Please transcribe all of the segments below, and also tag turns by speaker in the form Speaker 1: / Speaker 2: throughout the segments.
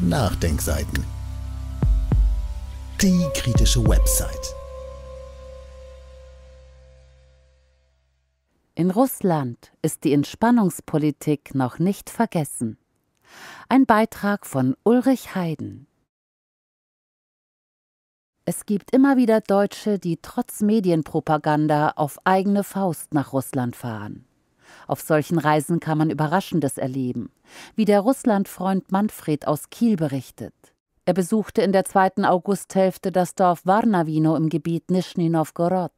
Speaker 1: Nachdenkseiten. Die kritische Website. In Russland ist die Entspannungspolitik noch nicht vergessen. Ein Beitrag von Ulrich Heiden. Es gibt immer wieder Deutsche, die trotz Medienpropaganda auf eigene Faust nach Russland fahren. Auf solchen Reisen kann man Überraschendes erleben, wie der Russlandfreund Manfred aus Kiel berichtet. Er besuchte in der zweiten Augusthälfte das Dorf Warnawino im Gebiet Nischni Nowgorod.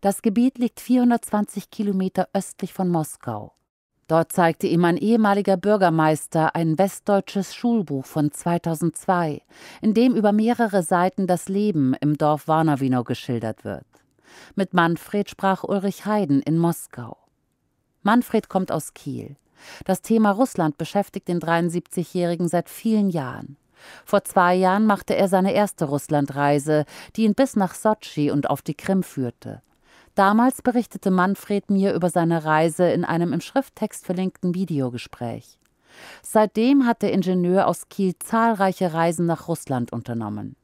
Speaker 1: Das Gebiet liegt 420 Kilometer östlich von Moskau. Dort zeigte ihm ein ehemaliger Bürgermeister ein westdeutsches Schulbuch von 2002, in dem über mehrere Seiten das Leben im Dorf Warnawino geschildert wird. Mit Manfred sprach Ulrich Heiden in Moskau. Manfred kommt aus Kiel. Das Thema Russland beschäftigt den 73-Jährigen seit vielen Jahren. Vor zwei Jahren machte er seine erste Russlandreise, die ihn bis nach Sotschi und auf die Krim führte. Damals berichtete Manfred mir über seine Reise in einem im Schrifttext verlinkten Videogespräch. Seitdem hat der Ingenieur aus Kiel zahlreiche Reisen nach Russland unternommen.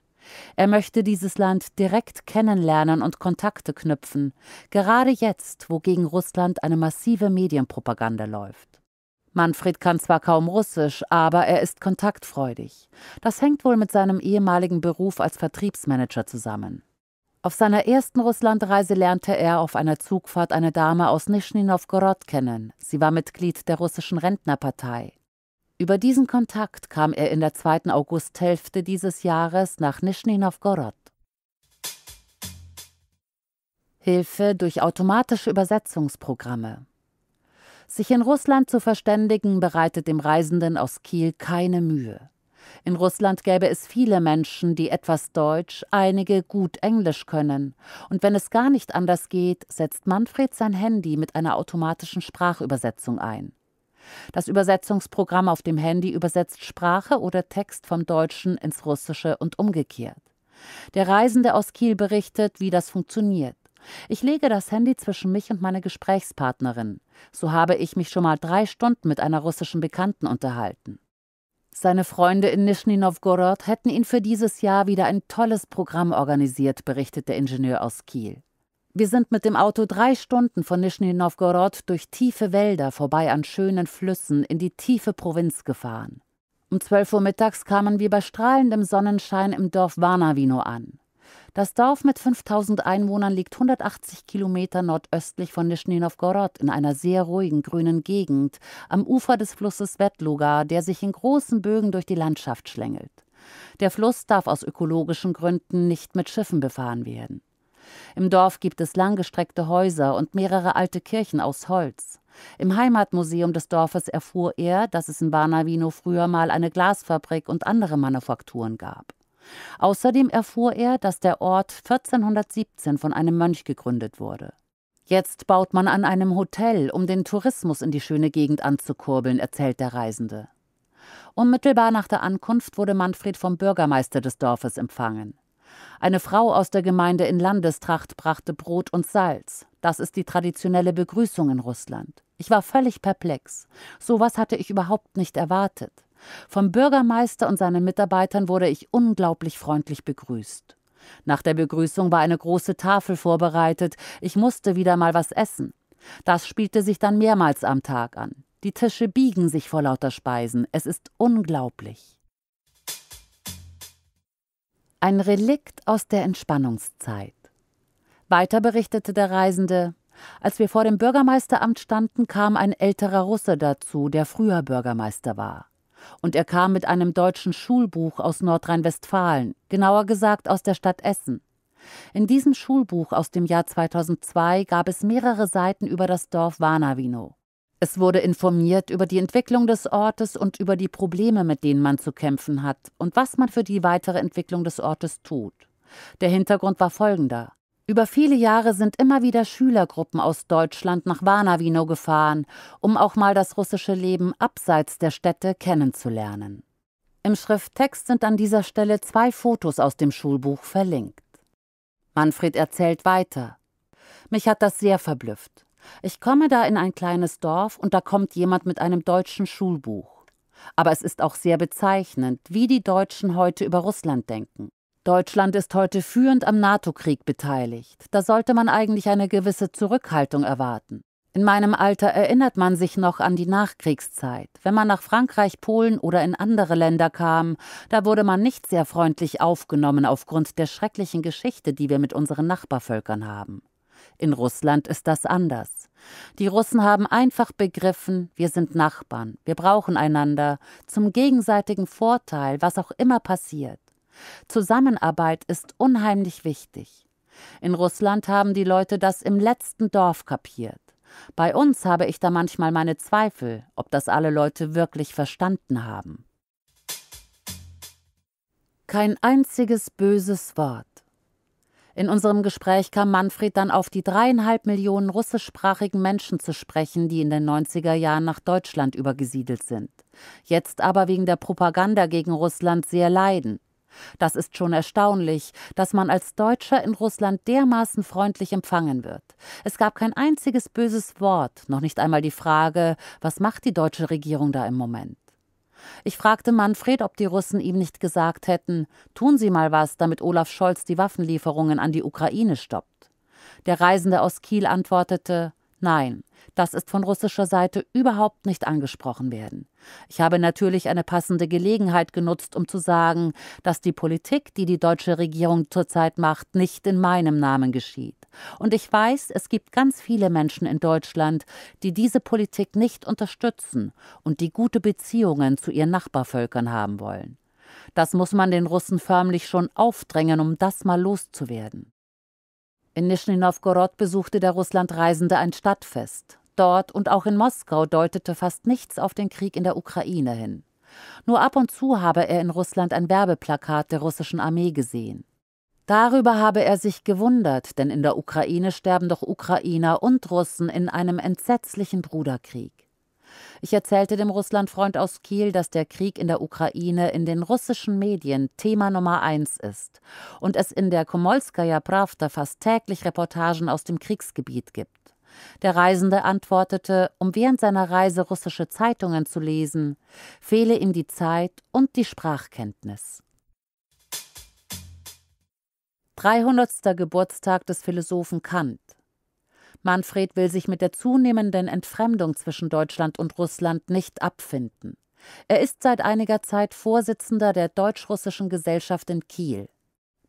Speaker 1: Er möchte dieses Land direkt kennenlernen und Kontakte knüpfen, gerade jetzt, wo gegen Russland eine massive Medienpropaganda läuft. Manfred kann zwar kaum Russisch, aber er ist kontaktfreudig. Das hängt wohl mit seinem ehemaligen Beruf als Vertriebsmanager zusammen. Auf seiner ersten Russlandreise lernte er auf einer Zugfahrt eine Dame aus Nischni Nowgorod kennen. Sie war Mitglied der russischen Rentnerpartei. Über diesen Kontakt kam er in der zweiten Augusthälfte dieses Jahres nach Nischni Nowgorod. Hilfe durch automatische Übersetzungsprogramme. Sich in Russland zu verständigen bereitet dem Reisenden aus Kiel keine Mühe. In Russland gäbe es viele Menschen, die etwas Deutsch, einige gut Englisch können. Und wenn es gar nicht anders geht, setzt Manfred sein Handy mit einer automatischen Sprachübersetzung ein. Das Übersetzungsprogramm auf dem Handy übersetzt Sprache oder Text vom Deutschen ins Russische und umgekehrt. Der Reisende aus Kiel berichtet, wie das funktioniert. Ich lege das Handy zwischen mich und meine Gesprächspartnerin. So habe ich mich schon mal drei Stunden mit einer russischen Bekannten unterhalten. Seine Freunde in Nischni Nowgorod hätten ihn für dieses Jahr wieder ein tolles Programm organisiert, berichtet der Ingenieur aus Kiel. Wir sind mit dem Auto drei Stunden von Nischni Novgorod durch tiefe Wälder vorbei an schönen Flüssen in die tiefe Provinz gefahren. Um 12 Uhr mittags kamen wir bei strahlendem Sonnenschein im Dorf Warnawino an. Das Dorf mit 5000 Einwohnern liegt 180 Kilometer nordöstlich von Nischni Novgorod in einer sehr ruhigen grünen Gegend am Ufer des Flusses Vetluga, der sich in großen Bögen durch die Landschaft schlängelt. Der Fluss darf aus ökologischen Gründen nicht mit Schiffen befahren werden. Im Dorf gibt es langgestreckte Häuser und mehrere alte Kirchen aus Holz. Im Heimatmuseum des Dorfes erfuhr er, dass es in Barnavino früher mal eine Glasfabrik und andere Manufakturen gab. Außerdem erfuhr er, dass der Ort 1417 von einem Mönch gegründet wurde. Jetzt baut man an einem Hotel, um den Tourismus in die schöne Gegend anzukurbeln, erzählt der Reisende. Unmittelbar nach der Ankunft wurde Manfred vom Bürgermeister des Dorfes empfangen. Eine Frau aus der Gemeinde in Landestracht brachte Brot und Salz. Das ist die traditionelle Begrüßung in Russland. Ich war völlig perplex. So was hatte ich überhaupt nicht erwartet. Vom Bürgermeister und seinen Mitarbeitern wurde ich unglaublich freundlich begrüßt. Nach der Begrüßung war eine große Tafel vorbereitet. Ich musste wieder mal was essen. Das spielte sich dann mehrmals am Tag an. Die Tische biegen sich vor lauter Speisen. Es ist unglaublich. Ein Relikt aus der Entspannungszeit. Weiter berichtete der Reisende, als wir vor dem Bürgermeisteramt standen, kam ein älterer Russe dazu, der früher Bürgermeister war. Und er kam mit einem deutschen Schulbuch aus Nordrhein-Westfalen, genauer gesagt aus der Stadt Essen. In diesem Schulbuch aus dem Jahr 2002 gab es mehrere Seiten über das Dorf Warnavino. Es wurde informiert über die Entwicklung des Ortes und über die Probleme, mit denen man zu kämpfen hat und was man für die weitere Entwicklung des Ortes tut. Der Hintergrund war folgender. Über viele Jahre sind immer wieder Schülergruppen aus Deutschland nach Warnavino gefahren, um auch mal das russische Leben abseits der Städte kennenzulernen. Im Schrifttext sind an dieser Stelle zwei Fotos aus dem Schulbuch verlinkt. Manfred erzählt weiter. Mich hat das sehr verblüfft. Ich komme da in ein kleines Dorf und da kommt jemand mit einem deutschen Schulbuch. Aber es ist auch sehr bezeichnend, wie die Deutschen heute über Russland denken. Deutschland ist heute führend am NATO-Krieg beteiligt. Da sollte man eigentlich eine gewisse Zurückhaltung erwarten. In meinem Alter erinnert man sich noch an die Nachkriegszeit. Wenn man nach Frankreich, Polen oder in andere Länder kam, da wurde man nicht sehr freundlich aufgenommen aufgrund der schrecklichen Geschichte, die wir mit unseren Nachbarvölkern haben. In Russland ist das anders. Die Russen haben einfach begriffen, wir sind Nachbarn, wir brauchen einander zum gegenseitigen Vorteil, was auch immer passiert. Zusammenarbeit ist unheimlich wichtig. In Russland haben die Leute das im letzten Dorf kapiert. Bei uns habe ich da manchmal meine Zweifel, ob das alle Leute wirklich verstanden haben. Kein einziges böses Wort. In unserem Gespräch kam Manfred dann auf die dreieinhalb Millionen russischsprachigen Menschen zu sprechen, die in den 90er Jahren nach Deutschland übergesiedelt sind. Jetzt aber wegen der Propaganda gegen Russland sehr leiden. Das ist schon erstaunlich, dass man als Deutscher in Russland dermaßen freundlich empfangen wird. Es gab kein einziges böses Wort, noch nicht einmal die Frage, was macht die deutsche Regierung da im Moment? Ich fragte Manfred, ob die Russen ihm nicht gesagt hätten, tun Sie mal was, damit Olaf Scholz die Waffenlieferungen an die Ukraine stoppt. Der Reisende aus Kiel antwortete, Nein, das ist von russischer Seite überhaupt nicht angesprochen werden. Ich habe natürlich eine passende Gelegenheit genutzt, um zu sagen, dass die Politik, die die deutsche Regierung zurzeit macht, nicht in meinem Namen geschieht. Und ich weiß, es gibt ganz viele Menschen in Deutschland, die diese Politik nicht unterstützen und die gute Beziehungen zu ihren Nachbarvölkern haben wollen. Das muss man den Russen förmlich schon aufdrängen, um das mal loszuwerden. In Nischni Novgorod besuchte der Russlandreisende ein Stadtfest. Dort und auch in Moskau deutete fast nichts auf den Krieg in der Ukraine hin. Nur ab und zu habe er in Russland ein Werbeplakat der russischen Armee gesehen. Darüber habe er sich gewundert, denn in der Ukraine sterben doch Ukrainer und Russen in einem entsetzlichen Bruderkrieg. Ich erzählte dem Russlandfreund aus Kiel, dass der Krieg in der Ukraine in den russischen Medien Thema Nummer eins ist und es in der Komolskaja Pravda fast täglich Reportagen aus dem Kriegsgebiet gibt. Der Reisende antwortete, um während seiner Reise russische Zeitungen zu lesen, fehle ihm die Zeit und die Sprachkenntnis. 300. Geburtstag des Philosophen Kant. Manfred will sich mit der zunehmenden Entfremdung zwischen Deutschland und Russland nicht abfinden. Er ist seit einiger Zeit Vorsitzender der Deutsch-Russischen Gesellschaft in Kiel.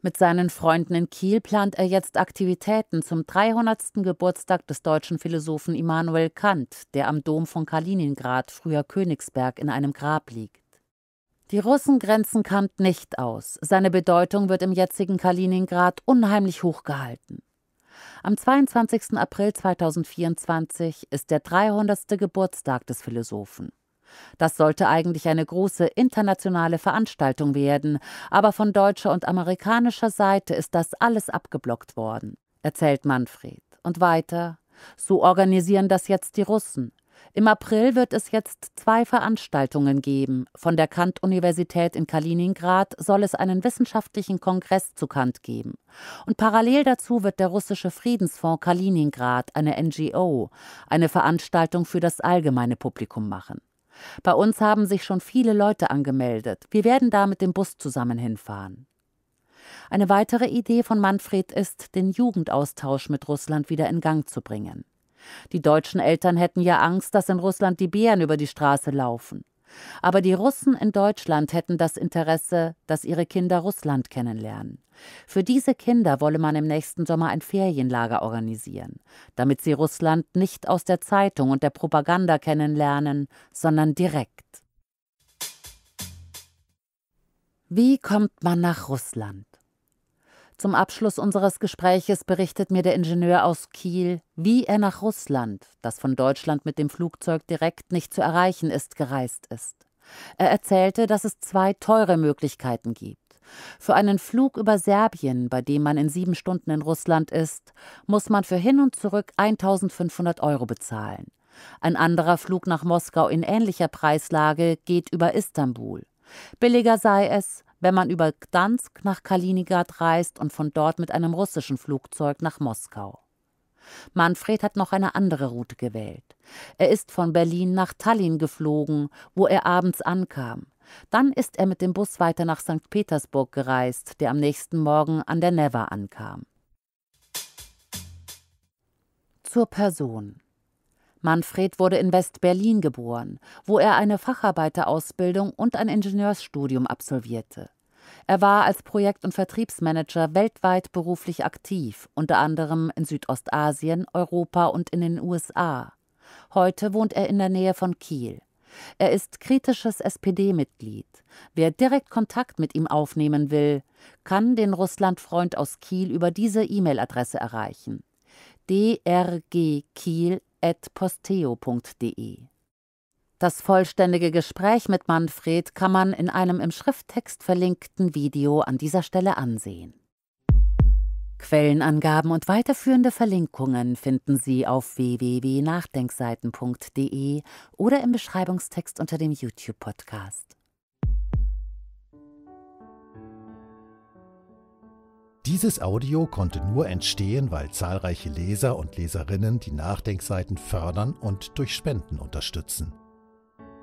Speaker 1: Mit seinen Freunden in Kiel plant er jetzt Aktivitäten zum 300. Geburtstag des deutschen Philosophen Immanuel Kant, der am Dom von Kaliningrad, früher Königsberg, in einem Grab liegt. Die Russen grenzen Kant nicht aus. Seine Bedeutung wird im jetzigen Kaliningrad unheimlich hoch gehalten. Am 22. April 2024 ist der 300. Geburtstag des Philosophen. Das sollte eigentlich eine große internationale Veranstaltung werden, aber von deutscher und amerikanischer Seite ist das alles abgeblockt worden, erzählt Manfred. Und weiter, so organisieren das jetzt die Russen. Im April wird es jetzt zwei Veranstaltungen geben. Von der Kant-Universität in Kaliningrad soll es einen wissenschaftlichen Kongress zu Kant geben. Und parallel dazu wird der russische Friedensfonds Kaliningrad, eine NGO, eine Veranstaltung für das allgemeine Publikum machen. Bei uns haben sich schon viele Leute angemeldet. Wir werden da mit dem Bus zusammen hinfahren. Eine weitere Idee von Manfred ist, den Jugendaustausch mit Russland wieder in Gang zu bringen. Die deutschen Eltern hätten ja Angst, dass in Russland die Bären über die Straße laufen. Aber die Russen in Deutschland hätten das Interesse, dass ihre Kinder Russland kennenlernen. Für diese Kinder wolle man im nächsten Sommer ein Ferienlager organisieren, damit sie Russland nicht aus der Zeitung und der Propaganda kennenlernen, sondern direkt. Wie kommt man nach Russland? Zum Abschluss unseres Gespräches berichtet mir der Ingenieur aus Kiel, wie er nach Russland, das von Deutschland mit dem Flugzeug direkt nicht zu erreichen ist, gereist ist. Er erzählte, dass es zwei teure Möglichkeiten gibt. Für einen Flug über Serbien, bei dem man in sieben Stunden in Russland ist, muss man für hin und zurück 1500 Euro bezahlen. Ein anderer Flug nach Moskau in ähnlicher Preislage geht über Istanbul. Billiger sei es, wenn man über Gdansk nach Kaliningrad reist und von dort mit einem russischen Flugzeug nach Moskau. Manfred hat noch eine andere Route gewählt. Er ist von Berlin nach Tallinn geflogen, wo er abends ankam. Dann ist er mit dem Bus weiter nach St. Petersburg gereist, der am nächsten Morgen an der Neva ankam. Zur Person. Manfred wurde in West-Berlin geboren, wo er eine Facharbeiterausbildung und ein Ingenieursstudium absolvierte. Er war als Projekt- und Vertriebsmanager weltweit beruflich aktiv, unter anderem in Südostasien, Europa und in den USA. Heute wohnt er in der Nähe von Kiel. Er ist kritisches SPD-Mitglied. Wer direkt Kontakt mit ihm aufnehmen will, kann den Russlandfreund aus Kiel über diese E-Mail-Adresse erreichen: drgkiel.posteo.de das vollständige Gespräch mit Manfred kann man in einem im Schrifttext verlinkten Video an dieser Stelle ansehen. Quellenangaben und weiterführende Verlinkungen finden Sie auf www.nachdenkseiten.de oder im Beschreibungstext unter dem YouTube-Podcast. Dieses Audio konnte nur entstehen, weil zahlreiche Leser und Leserinnen die Nachdenkseiten fördern und durch Spenden unterstützen.